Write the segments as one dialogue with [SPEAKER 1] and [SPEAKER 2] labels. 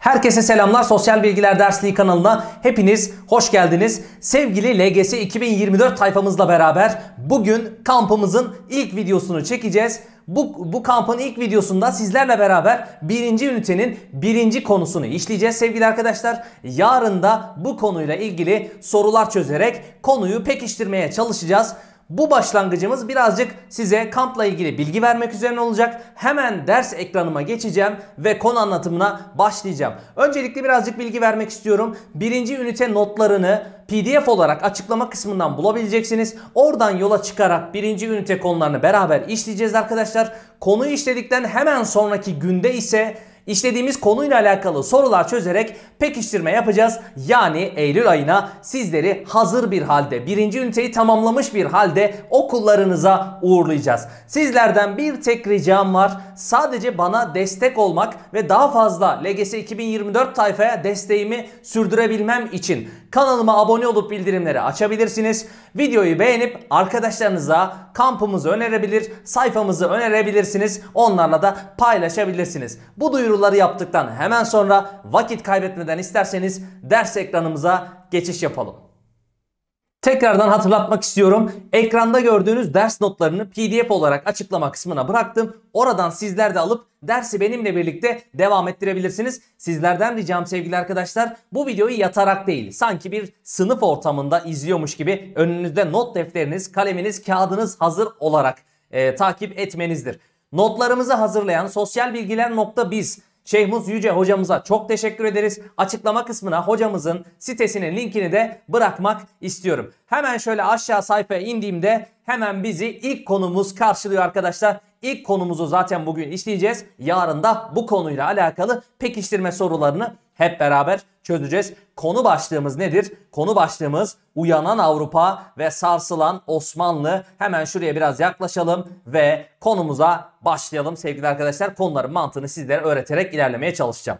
[SPEAKER 1] Herkese selamlar. Sosyal Bilgiler Dersliği kanalına hepiniz hoş geldiniz. Sevgili LGS 2024 tayfamızla beraber bugün kampımızın ilk videosunu çekeceğiz. Bu, bu kampın ilk videosunda sizlerle beraber birinci ünitenin birinci konusunu işleyeceğiz sevgili arkadaşlar. Yarın da bu konuyla ilgili sorular çözerek konuyu pekiştirmeye çalışacağız. Bu başlangıcımız birazcık size kampla ilgili bilgi vermek üzerine olacak. Hemen ders ekranıma geçeceğim ve konu anlatımına başlayacağım. Öncelikle birazcık bilgi vermek istiyorum. Birinci ünite notlarını PDF olarak açıklama kısmından bulabileceksiniz. Oradan yola çıkarak birinci ünite konularını beraber işleyeceğiz arkadaşlar. Konuyu işledikten hemen sonraki günde ise İşlediğimiz konuyla alakalı sorular çözerek pekiştirme yapacağız. Yani Eylül ayına sizleri hazır bir halde, birinci üniteyi tamamlamış bir halde okullarınıza uğurlayacağız. Sizlerden bir tek ricam var. Sadece bana destek olmak ve daha fazla LGS 2024 tayfaya desteğimi sürdürebilmem için kanalıma abone olup bildirimleri açabilirsiniz. Videoyu beğenip arkadaşlarınıza kampımızı önerebilir, sayfamızı önerebilirsiniz. Onlarla da paylaşabilirsiniz. Bu duyuru soruları yaptıktan hemen sonra vakit kaybetmeden isterseniz ders ekranımıza geçiş yapalım. Tekrardan hatırlatmak istiyorum. Ekranda gördüğünüz ders notlarını pdf olarak açıklama kısmına bıraktım. Oradan sizler de alıp dersi benimle birlikte devam ettirebilirsiniz. Sizlerden ricam sevgili arkadaşlar bu videoyu yatarak değil sanki bir sınıf ortamında izliyormuş gibi önünüzde not defteriniz, kaleminiz, kağıdınız hazır olarak e, takip etmenizdir. Notlarımızı hazırlayan sosyalbilgiler.biz Şeyhmus Yüce hocamıza çok teşekkür ederiz. Açıklama kısmına hocamızın sitesinin linkini de bırakmak istiyorum. Hemen şöyle aşağı sayfaya indiğimde hemen bizi ilk konumuz karşılıyor arkadaşlar. İlk konumuzu zaten bugün işleyeceğiz. Yarın da bu konuyla alakalı pekiştirme sorularını hep beraber çözeceğiz. Konu başlığımız nedir? Konu başlığımız uyanan Avrupa ve sarsılan Osmanlı. Hemen şuraya biraz yaklaşalım ve konumuza başlayalım sevgili arkadaşlar. Konuların mantığını sizlere öğreterek ilerlemeye çalışacağım.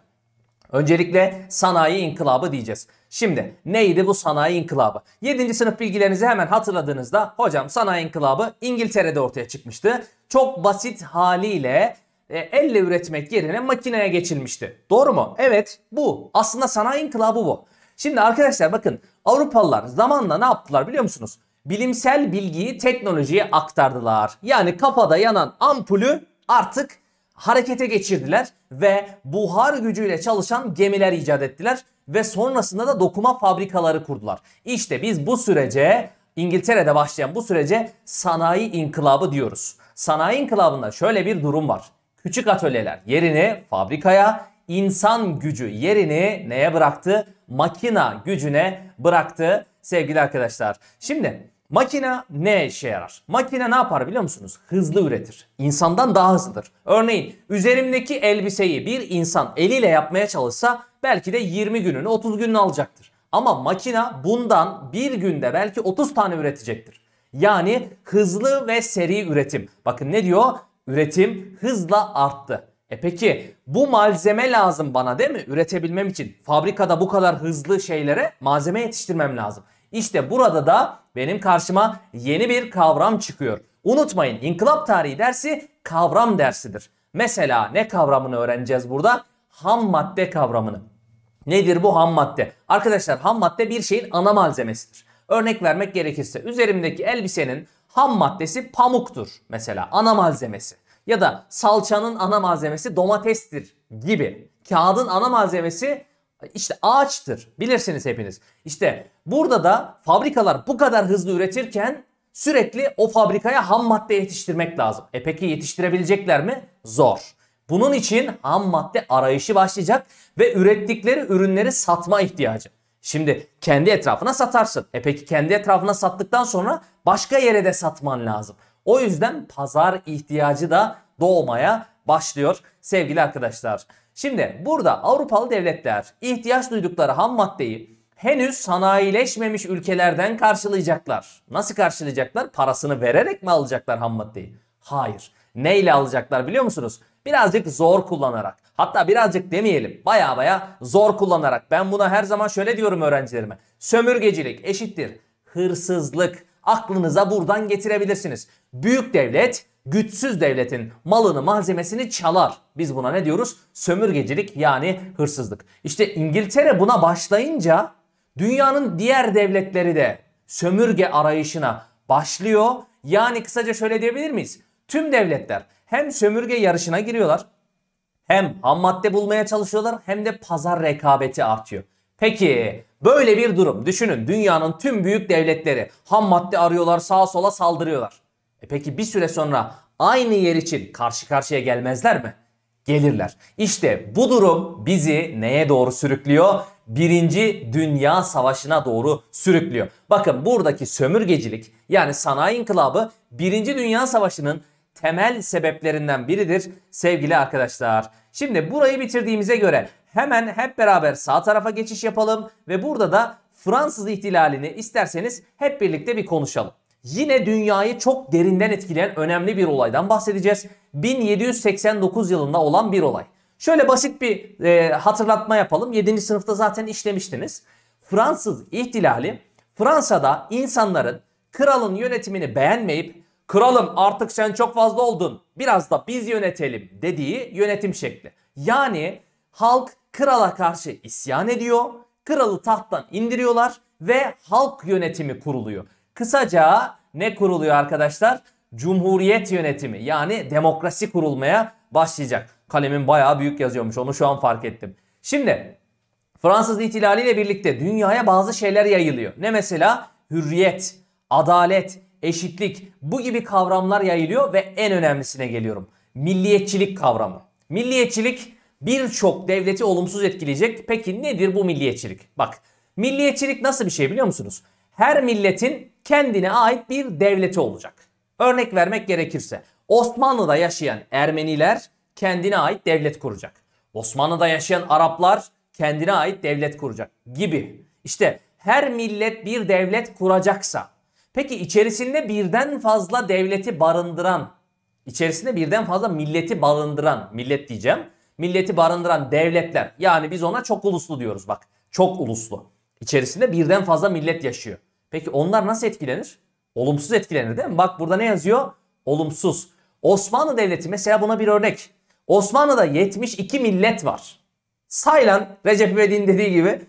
[SPEAKER 1] Öncelikle sanayi inkılabı diyeceğiz. Şimdi neydi bu sanayi inkılabı? 7. sınıf bilgilerinizi hemen hatırladığınızda hocam sanayi inkılabı İngiltere'de ortaya çıkmıştı. Çok basit haliyle e, elle üretmek yerine makineye geçilmişti. Doğru mu? Evet bu. Aslında sanayi inkılabı bu. Şimdi arkadaşlar bakın Avrupalılar zamanla ne yaptılar biliyor musunuz? Bilimsel bilgiyi teknolojiye aktardılar. Yani kafada yanan ampulü artık harekete geçirdiler ve buhar gücüyle çalışan gemiler icat ettiler ve sonrasında da dokuma fabrikaları kurdular. İşte biz bu sürece İngiltere'de başlayan bu sürece sanayi inkılabı diyoruz. Sanayi inkılabında şöyle bir durum var. Küçük atölyeler yerini fabrikaya, insan gücü yerini neye bıraktı? Makina gücüne bıraktı sevgili arkadaşlar. Şimdi Makine ne işe yarar? Makine ne yapar biliyor musunuz? Hızlı üretir. İnsandan daha hızlıdır. Örneğin üzerimdeki elbiseyi bir insan eliyle yapmaya çalışsa belki de 20 gününü 30 gününü alacaktır. Ama makina bundan bir günde belki 30 tane üretecektir. Yani hızlı ve seri üretim. Bakın ne diyor? Üretim hızla arttı. E peki bu malzeme lazım bana değil mi? Üretebilmem için fabrikada bu kadar hızlı şeylere malzeme yetiştirmem lazım. İşte burada da benim karşıma yeni bir kavram çıkıyor. Unutmayın inkılap tarihi dersi kavram dersidir. Mesela ne kavramını öğreneceğiz burada? Ham madde kavramını. Nedir bu ham madde? Arkadaşlar ham madde bir şeyin ana malzemesidir. Örnek vermek gerekirse üzerimdeki elbisenin ham maddesi pamuktur mesela ana malzemesi. Ya da salçanın ana malzemesi domatestir gibi. Kağıdın ana malzemesi işte ağaçtır. Bilirsiniz hepiniz. İşte burada da fabrikalar bu kadar hızlı üretirken sürekli o fabrikaya ham madde yetiştirmek lazım. E peki yetiştirebilecekler mi? Zor. Bunun için ham madde arayışı başlayacak ve ürettikleri ürünleri satma ihtiyacı. Şimdi kendi etrafına satarsın. E peki kendi etrafına sattıktan sonra başka yere de satman lazım. O yüzden pazar ihtiyacı da doğmaya başlıyor sevgili arkadaşlar. Şimdi burada Avrupalı devletler ihtiyaç duydukları ham maddeyi henüz sanayileşmemiş ülkelerden karşılayacaklar. Nasıl karşılayacaklar? Parasını vererek mi alacaklar ham maddeyi? Hayır. Neyle alacaklar biliyor musunuz? Birazcık zor kullanarak. Hatta birazcık demeyelim. Baya baya zor kullanarak. Ben buna her zaman şöyle diyorum öğrencilerime. Sömürgecilik eşittir hırsızlık. Aklınıza buradan getirebilirsiniz. Büyük devlet güçsüz devletin malını malzemesini çalar. Biz buna ne diyoruz? Sömürgecilik yani hırsızlık. İşte İngiltere buna başlayınca dünyanın diğer devletleri de sömürge arayışına başlıyor. Yani kısaca şöyle diyebilir miyiz? Tüm devletler hem sömürge yarışına giriyorlar hem ham madde bulmaya çalışıyorlar hem de pazar rekabeti artıyor. Peki böyle bir durum düşünün dünyanın tüm büyük devletleri ham madde arıyorlar sağa sola saldırıyorlar. E peki bir süre sonra aynı yer için karşı karşıya gelmezler mi? Gelirler. İşte bu durum bizi neye doğru sürüklüyor? Birinci Dünya Savaşı'na doğru sürüklüyor. Bakın buradaki sömürgecilik yani sanayi inkılabı Birinci Dünya Savaşı'nın temel sebeplerinden biridir sevgili arkadaşlar. Şimdi burayı bitirdiğimize göre hemen hep beraber sağ tarafa geçiş yapalım ve burada da Fransız ihtilalini isterseniz hep birlikte bir konuşalım. Yine dünyayı çok derinden etkileyen önemli bir olaydan bahsedeceğiz. 1789 yılında olan bir olay. Şöyle basit bir e, hatırlatma yapalım. 7. sınıfta zaten işlemiştiniz. Fransız ihtilali Fransa'da insanların kralın yönetimini beğenmeyip kralım artık sen çok fazla oldun biraz da biz yönetelim dediği yönetim şekli. Yani halk krala karşı isyan ediyor, kralı tahttan indiriyorlar ve halk yönetimi kuruluyor. Kısaca ne kuruluyor arkadaşlar? Cumhuriyet yönetimi yani demokrasi kurulmaya başlayacak. Kalemin bayağı büyük yazıyormuş onu şu an fark ettim. Şimdi Fransız ihtilaliyle birlikte dünyaya bazı şeyler yayılıyor. Ne mesela? Hürriyet, adalet, eşitlik bu gibi kavramlar yayılıyor ve en önemlisine geliyorum. Milliyetçilik kavramı. Milliyetçilik birçok devleti olumsuz etkileyecek. Peki nedir bu milliyetçilik? Bak milliyetçilik nasıl bir şey biliyor musunuz? Her milletin kendine ait bir devleti olacak. Örnek vermek gerekirse Osmanlı'da yaşayan Ermeniler kendine ait devlet kuracak. Osmanlı'da yaşayan Araplar kendine ait devlet kuracak gibi. İşte her millet bir devlet kuracaksa peki içerisinde birden fazla devleti barındıran içerisinde birden fazla milleti barındıran millet diyeceğim milleti barındıran devletler yani biz ona çok uluslu diyoruz bak çok uluslu İçerisinde birden fazla millet yaşıyor. Peki onlar nasıl etkilenir? Olumsuz etkilenir değil mi? Bak burada ne yazıyor? Olumsuz. Osmanlı Devleti mesela buna bir örnek. Osmanlı'da 72 millet var. Saylan Recep İvedik'in dediği gibi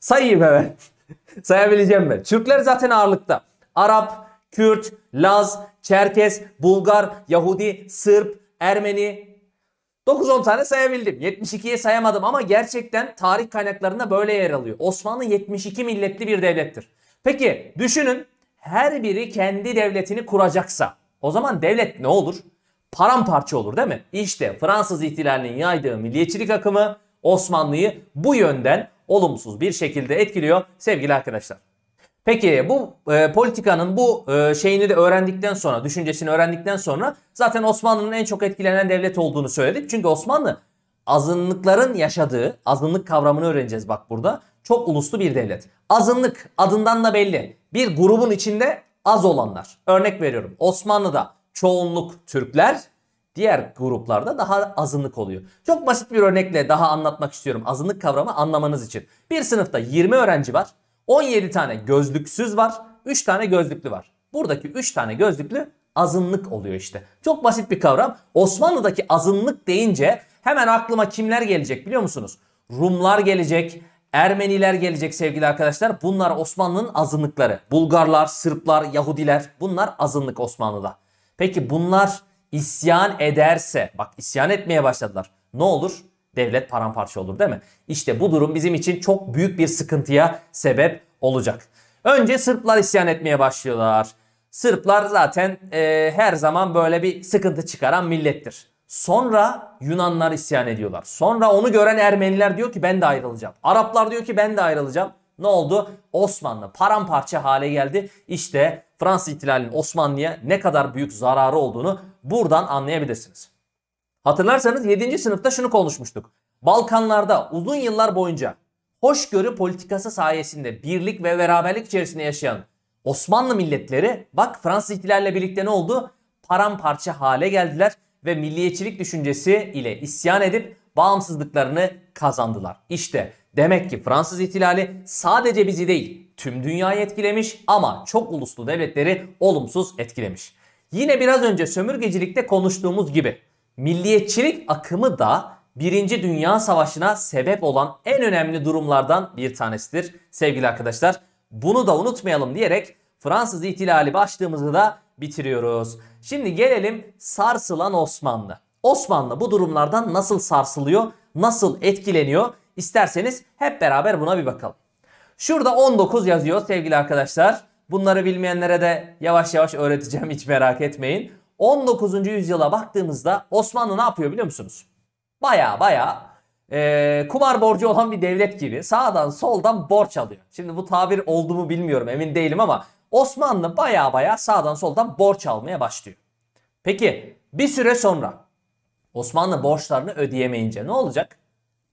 [SPEAKER 1] sayayım hemen. Sayabileceğim ben. Türkler zaten ağırlıkta. Arap, Kürt, Laz, Çerkes, Bulgar, Yahudi, Sırp, Ermeni. 9-10 tane sayabildim. 72'ye sayamadım ama gerçekten tarih kaynaklarında böyle yer alıyor. Osmanlı 72 milletli bir devlettir. Peki düşünün her biri kendi devletini kuracaksa o zaman devlet ne olur? Paramparça olur değil mi? İşte Fransız ihtilalinin yaydığı milliyetçilik akımı Osmanlı'yı bu yönden olumsuz bir şekilde etkiliyor sevgili arkadaşlar. Peki bu e, politikanın bu e, şeyini de öğrendikten sonra, düşüncesini öğrendikten sonra zaten Osmanlı'nın en çok etkilenen devlet olduğunu söyledik. Çünkü Osmanlı azınlıkların yaşadığı, azınlık kavramını öğreneceğiz bak burada çok uluslu bir devlet. Azınlık adından da belli. Bir grubun içinde az olanlar. Örnek veriyorum Osmanlı'da çoğunluk Türkler, diğer gruplarda daha azınlık oluyor. Çok basit bir örnekle daha anlatmak istiyorum azınlık kavramı anlamanız için. Bir sınıfta 20 öğrenci var, 17 tane gözlüksüz var, 3 tane gözlüklü var. Buradaki 3 tane gözlüklü azınlık oluyor işte. Çok basit bir kavram. Osmanlı'daki azınlık deyince hemen aklıma kimler gelecek biliyor musunuz? Rumlar gelecek, Ermeniler gelecek sevgili arkadaşlar. Bunlar Osmanlı'nın azınlıkları. Bulgarlar, Sırplar, Yahudiler bunlar azınlık Osmanlı'da. Peki bunlar isyan ederse bak isyan etmeye başladılar. Ne olur? Devlet paramparça olur değil mi? İşte bu durum bizim için çok büyük bir sıkıntıya sebep olacak. Önce Sırplar isyan etmeye başlıyorlar. Sırplar zaten e, her zaman böyle bir sıkıntı çıkaran millettir. Sonra Yunanlar isyan ediyorlar. Sonra onu gören Ermeniler diyor ki ben de ayrılacağım. Araplar diyor ki ben de ayrılacağım. Ne oldu? Osmanlı paramparça hale geldi. İşte Fransız ihtilalinin Osmanlı'ya ne kadar büyük zararı olduğunu buradan anlayabilirsiniz. Hatırlarsanız 7. sınıfta şunu konuşmuştuk. Balkanlarda uzun yıllar boyunca hoşgörü politikası sayesinde birlik ve beraberlik içerisinde yaşayan Osmanlı milletleri bak Fransız ihtilalle birlikte ne oldu? Paramparça hale geldiler ve milliyetçilik düşüncesi ile isyan edip bağımsızlıklarını kazandılar. İşte demek ki Fransız ihtilali sadece bizi değil tüm dünyayı etkilemiş ama çok uluslu devletleri olumsuz etkilemiş. Yine biraz önce sömürgecilikte konuştuğumuz gibi milliyetçilik akımı da Birinci Dünya Savaşı'na sebep olan en önemli durumlardan bir tanesidir sevgili arkadaşlar. Bunu da unutmayalım diyerek Fransız ihtilali başlığımızı da bitiriyoruz. Şimdi gelelim sarsılan Osmanlı. Osmanlı bu durumlardan nasıl sarsılıyor, nasıl etkileniyor? İsterseniz hep beraber buna bir bakalım. Şurada 19 yazıyor sevgili arkadaşlar. Bunları bilmeyenlere de yavaş yavaş öğreteceğim hiç merak etmeyin. 19. yüzyıla baktığımızda Osmanlı ne yapıyor biliyor musunuz? Baya baya e, kumar borcu olan bir devlet gibi sağdan soldan borç alıyor. Şimdi bu tabir oldu mu bilmiyorum emin değilim ama Osmanlı baya baya sağdan soldan borç almaya başlıyor. Peki bir süre sonra Osmanlı borçlarını ödeyemeyince ne olacak?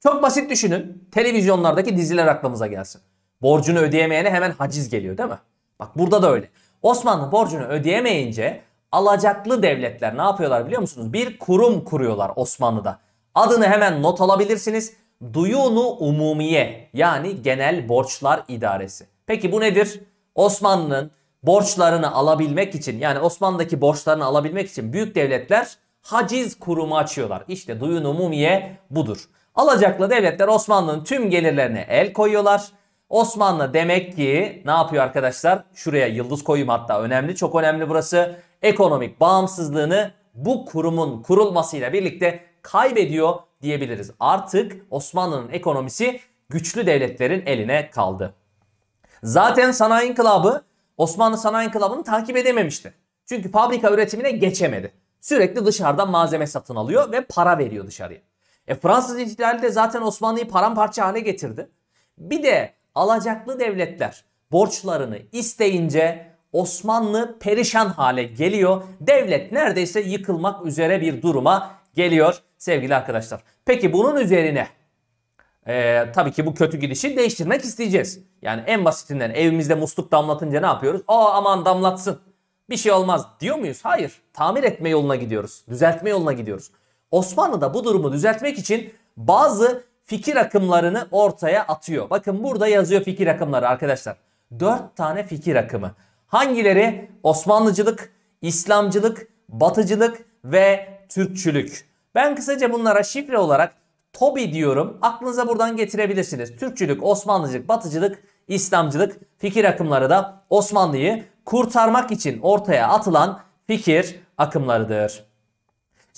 [SPEAKER 1] Çok basit düşünün. Televizyonlardaki diziler aklımıza gelsin. Borcunu ödeyemeyene hemen haciz geliyor değil mi? Bak burada da öyle. Osmanlı borcunu ödeyemeyince alacaklı devletler ne yapıyorlar biliyor musunuz? Bir kurum kuruyorlar Osmanlı'da. Adını hemen not alabilirsiniz. Duyunu Umumiye yani Genel Borçlar İdaresi. Peki bu nedir? Osmanlı'nın borçlarını alabilmek için yani Osmanlı'daki borçlarını alabilmek için büyük devletler haciz kurumu açıyorlar. İşte duyun umumiye budur. Alacaklı devletler Osmanlı'nın tüm gelirlerine el koyuyorlar. Osmanlı demek ki ne yapıyor arkadaşlar? Şuraya yıldız koyayım hatta önemli çok önemli burası. Ekonomik bağımsızlığını bu kurumun kurulmasıyla birlikte kaybediyor diyebiliriz. Artık Osmanlı'nın ekonomisi güçlü devletlerin eline kaldı. Zaten sanayi inkılabı Osmanlı sanayi inkılabını takip edememişti. Çünkü fabrika üretimine geçemedi. Sürekli dışarıdan malzeme satın alıyor ve para veriyor dışarıya. E Fransız ihtilali de zaten Osmanlı'yı paramparça hale getirdi. Bir de alacaklı devletler borçlarını isteyince Osmanlı perişan hale geliyor. Devlet neredeyse yıkılmak üzere bir duruma geliyor sevgili arkadaşlar. Peki bunun üzerine ee, tabii ki bu kötü gidişi değiştirmek isteyeceğiz. Yani en basitinden evimizde musluk damlatınca ne yapıyoruz? Aa aman damlatsın. Bir şey olmaz diyor muyuz? Hayır. Tamir etme yoluna gidiyoruz. Düzeltme yoluna gidiyoruz. Osmanlı da bu durumu düzeltmek için bazı fikir akımlarını ortaya atıyor. Bakın burada yazıyor fikir akımları arkadaşlar. Dört tane fikir akımı. Hangileri? Osmanlıcılık, İslamcılık, Batıcılık ve Türkçülük. Ben kısaca bunlara şifre olarak Tobi diyorum. Aklınıza buradan getirebilirsiniz. Türkçülük, Osmanlıcılık, Batıcılık, İslamcılık fikir akımları da Osmanlı'yı kurtarmak için ortaya atılan fikir akımlarıdır.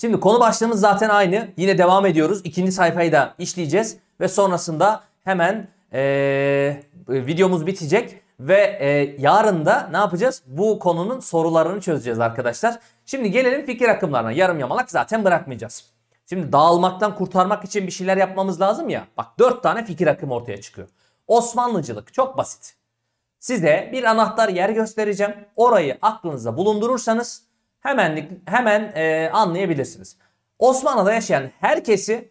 [SPEAKER 1] Şimdi konu başlığımız zaten aynı. Yine devam ediyoruz. İkinci sayfayı da işleyeceğiz. Ve sonrasında hemen ee, videomuz bitecek. Ve e, yarın da ne yapacağız? Bu konunun sorularını çözeceğiz arkadaşlar. Şimdi gelelim fikir akımlarına. Yarım yamalak zaten bırakmayacağız. Şimdi dağılmaktan kurtarmak için bir şeyler yapmamız lazım ya. Bak dört tane fikir akımı ortaya çıkıyor. Osmanlıcılık çok basit. Size bir anahtar yer göstereceğim. Orayı aklınızda bulundurursanız hemen hemen e, anlayabilirsiniz. Osmanlı'da yaşayan herkesi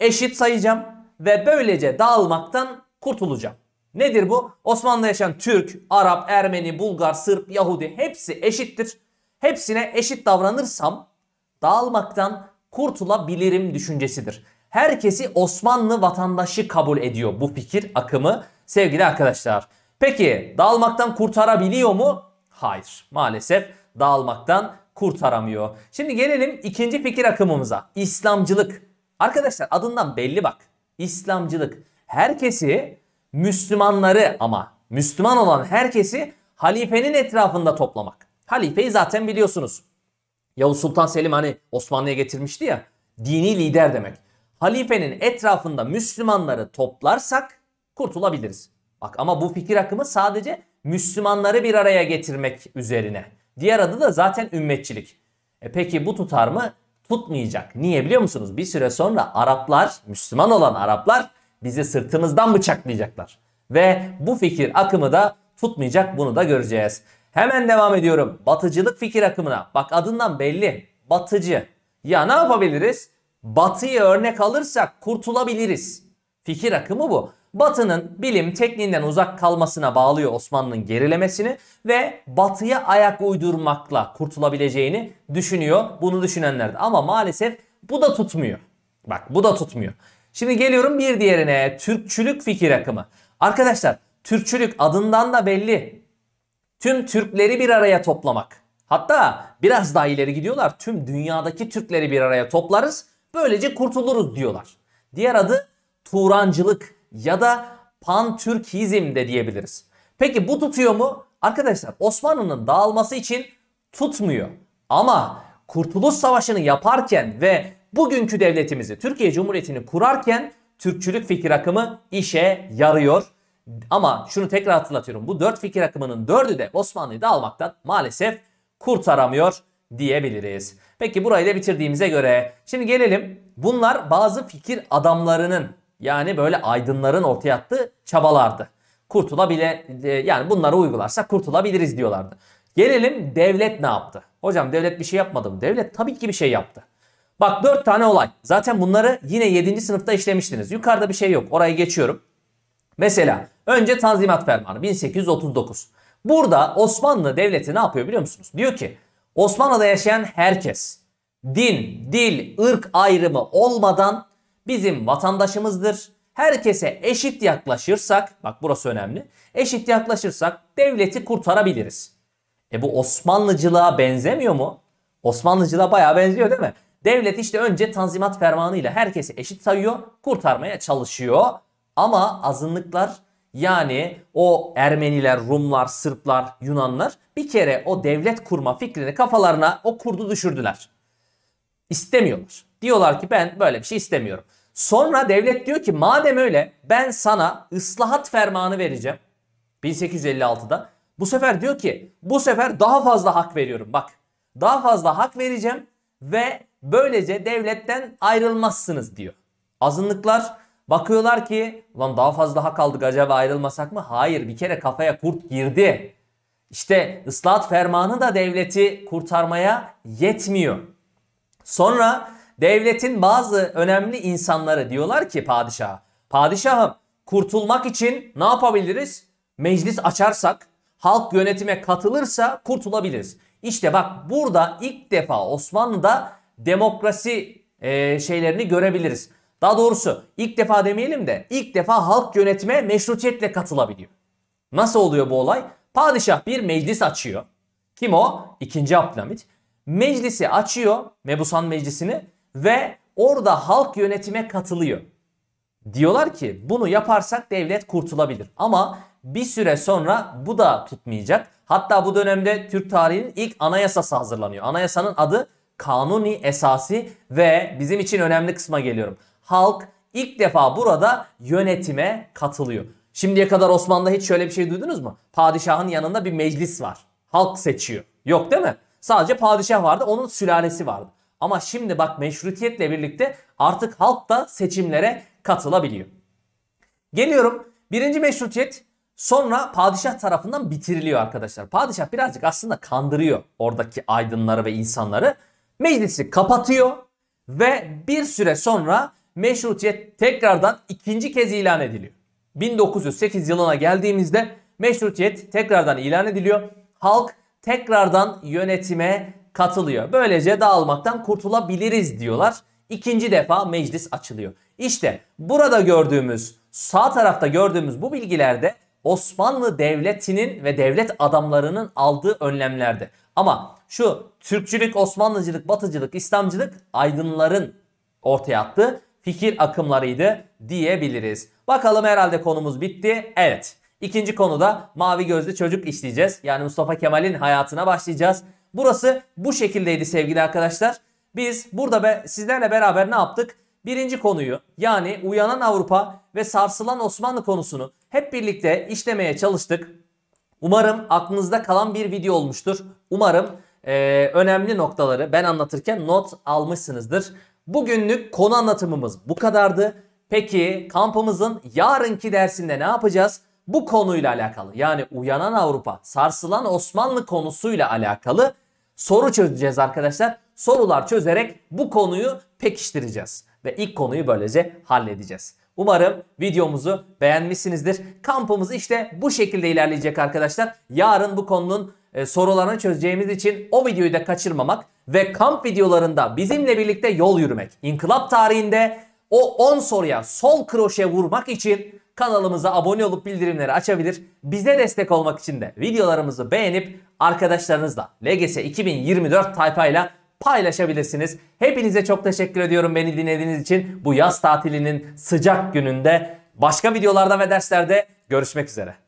[SPEAKER 1] eşit sayacağım ve böylece dağılmaktan kurtulacağım. Nedir bu? Osmanlı'da yaşayan Türk, Arap, Ermeni, Bulgar, Sırp, Yahudi hepsi eşittir. Hepsine eşit davranırsam dağılmaktan kurtulabilirim düşüncesidir. Herkesi Osmanlı vatandaşı kabul ediyor bu fikir akımı sevgili arkadaşlar. Peki dağılmaktan kurtarabiliyor mu? Hayır maalesef dağılmaktan kurtaramıyor. Şimdi gelelim ikinci fikir akımımıza. İslamcılık. Arkadaşlar adından belli bak. İslamcılık. Herkesi Müslümanları ama Müslüman olan herkesi halifenin etrafında toplamak. Halifeyi zaten biliyorsunuz. Yavuz Sultan Selim hani Osmanlı'ya getirmişti ya dini lider demek. Halifenin etrafında Müslümanları toplarsak kurtulabiliriz. Bak ama bu fikir akımı sadece Müslümanları bir araya getirmek üzerine. Diğer adı da zaten ümmetçilik. E peki bu tutar mı? Tutmayacak. Niye biliyor musunuz? Bir süre sonra Araplar, Müslüman olan Araplar bizi sırtımızdan bıçaklayacaklar. Ve bu fikir akımı da tutmayacak bunu da göreceğiz. Hemen devam ediyorum. Batıcılık fikir akımına. Bak adından belli. Batıcı. Ya ne yapabiliriz? Batıyı örnek alırsak kurtulabiliriz. Fikir akımı bu. Batı'nın bilim tekniğinden uzak kalmasına bağlıyor Osmanlı'nın gerilemesini ve Batı'ya ayak uydurmakla kurtulabileceğini düşünüyor bunu düşünenler de. Ama maalesef bu da tutmuyor. Bak bu da tutmuyor. Şimdi geliyorum bir diğerine Türkçülük fikir akımı. Arkadaşlar Türkçülük adından da belli tüm Türkleri bir araya toplamak. Hatta biraz daha ileri gidiyorlar. Tüm dünyadaki Türkleri bir araya toplarız. Böylece kurtuluruz diyorlar. Diğer adı Turancılık ya da Pan-Türkizm de diyebiliriz. Peki bu tutuyor mu? Arkadaşlar Osmanlı'nın dağılması için tutmuyor. Ama Kurtuluş Savaşı'nı yaparken ve bugünkü devletimizi Türkiye Cumhuriyeti'ni kurarken Türkçülük fikir akımı işe yarıyor. Ama şunu tekrar hatırlatıyorum. Bu dört fikir akımının dördü de Osmanlı'yı da almaktan maalesef kurtaramıyor diyebiliriz. Peki burayı da bitirdiğimize göre şimdi gelelim. Bunlar bazı fikir adamlarının yani böyle aydınların ortaya attığı çabalardı. Kurtulabile e, yani bunları uygularsak kurtulabiliriz diyorlardı. Gelelim devlet ne yaptı? Hocam devlet bir şey yapmadı mı? Devlet tabii ki bir şey yaptı. Bak dört tane olay. Zaten bunları yine 7. sınıfta işlemiştiniz. Yukarıda bir şey yok. Orayı geçiyorum. Mesela Önce Tanzimat Fermanı 1839. Burada Osmanlı Devleti ne yapıyor biliyor musunuz? Diyor ki Osmanlı'da yaşayan herkes din, dil, ırk ayrımı olmadan bizim vatandaşımızdır. Herkese eşit yaklaşırsak, bak burası önemli, eşit yaklaşırsak devleti kurtarabiliriz. E bu Osmanlıcılığa benzemiyor mu? Osmanlıcılığa bayağı benziyor değil mi? Devlet işte önce Tanzimat Fermanı ile herkesi eşit sayıyor, kurtarmaya çalışıyor. Ama azınlıklar yani o Ermeniler, Rumlar, Sırplar, Yunanlar bir kere o devlet kurma fikrini kafalarına o kurdu düşürdüler. İstemiyorlar. Diyorlar ki ben böyle bir şey istemiyorum. Sonra devlet diyor ki madem öyle ben sana ıslahat fermanı vereceğim. 1856'da. Bu sefer diyor ki bu sefer daha fazla hak veriyorum bak. Daha fazla hak vereceğim ve böylece devletten ayrılmazsınız diyor. Azınlıklar Bakıyorlar ki lan daha fazla hak aldık acaba ayrılmasak mı? Hayır bir kere kafaya kurt girdi. İşte ıslahat fermanı da devleti kurtarmaya yetmiyor. Sonra devletin bazı önemli insanları diyorlar ki padişaha. Padişahım kurtulmak için ne yapabiliriz? Meclis açarsak, halk yönetime katılırsa kurtulabiliriz. İşte bak burada ilk defa Osmanlı'da demokrasi e, şeylerini görebiliriz. Daha doğrusu ilk defa demeyelim de ilk defa halk yönetime meşrutiyetle katılabiliyor. Nasıl oluyor bu olay? Padişah bir meclis açıyor. Kim o? İkinci Abdülhamit. Meclisi açıyor, Mebusan Meclisi'ni ve orada halk yönetime katılıyor. Diyorlar ki bunu yaparsak devlet kurtulabilir. Ama bir süre sonra bu da tutmayacak. Hatta bu dönemde Türk tarihinin ilk anayasası hazırlanıyor. Anayasanın adı Kanuni Esasi ve bizim için önemli kısma geliyorum halk ilk defa burada yönetime katılıyor. Şimdiye kadar Osmanlı'da hiç şöyle bir şey duydunuz mu? Padişahın yanında bir meclis var. Halk seçiyor. Yok değil mi? Sadece padişah vardı, onun sülalesi vardı. Ama şimdi bak meşrutiyetle birlikte artık halk da seçimlere katılabiliyor. Geliyorum. Birinci meşrutiyet sonra padişah tarafından bitiriliyor arkadaşlar. Padişah birazcık aslında kandırıyor oradaki aydınları ve insanları. Meclisi kapatıyor ve bir süre sonra meşrutiyet tekrardan ikinci kez ilan ediliyor. 1908 yılına geldiğimizde meşrutiyet tekrardan ilan ediliyor. Halk tekrardan yönetime katılıyor. Böylece dağılmaktan kurtulabiliriz diyorlar. İkinci defa meclis açılıyor. İşte burada gördüğümüz sağ tarafta gördüğümüz bu bilgilerde Osmanlı Devleti'nin ve devlet adamlarının aldığı önlemlerde. Ama şu Türkçülük, Osmanlıcılık, Batıcılık, İslamcılık aydınların ortaya attığı fikir akımlarıydı diyebiliriz. Bakalım herhalde konumuz bitti. Evet. İkinci konuda mavi gözlü çocuk işleyeceğiz. Yani Mustafa Kemal'in hayatına başlayacağız. Burası bu şekildeydi sevgili arkadaşlar. Biz burada be, sizlerle beraber ne yaptık? Birinci konuyu yani uyanan Avrupa ve sarsılan Osmanlı konusunu hep birlikte işlemeye çalıştık. Umarım aklınızda kalan bir video olmuştur. Umarım e, önemli noktaları ben anlatırken not almışsınızdır. Bugünlük konu anlatımımız bu kadardı. Peki kampımızın yarınki dersinde ne yapacağız? Bu konuyla alakalı yani uyanan Avrupa, sarsılan Osmanlı konusuyla alakalı soru çözeceğiz arkadaşlar. Sorular çözerek bu konuyu pekiştireceğiz ve ilk konuyu böylece halledeceğiz. Umarım videomuzu beğenmişsinizdir. Kampımız işte bu şekilde ilerleyecek arkadaşlar. Yarın bu konunun e, sorularını çözeceğimiz için o videoyu da kaçırmamak ve kamp videolarında bizimle birlikte yol yürümek. İnkılap tarihinde o 10 soruya sol kroşe vurmak için kanalımıza abone olup bildirimleri açabilir. Bize destek olmak için de videolarımızı beğenip arkadaşlarınızla LGS 2024 tayfayla paylaşabilirsiniz. Hepinize çok teşekkür ediyorum beni dinlediğiniz için. Bu yaz tatilinin sıcak gününde başka videolarda ve derslerde görüşmek üzere.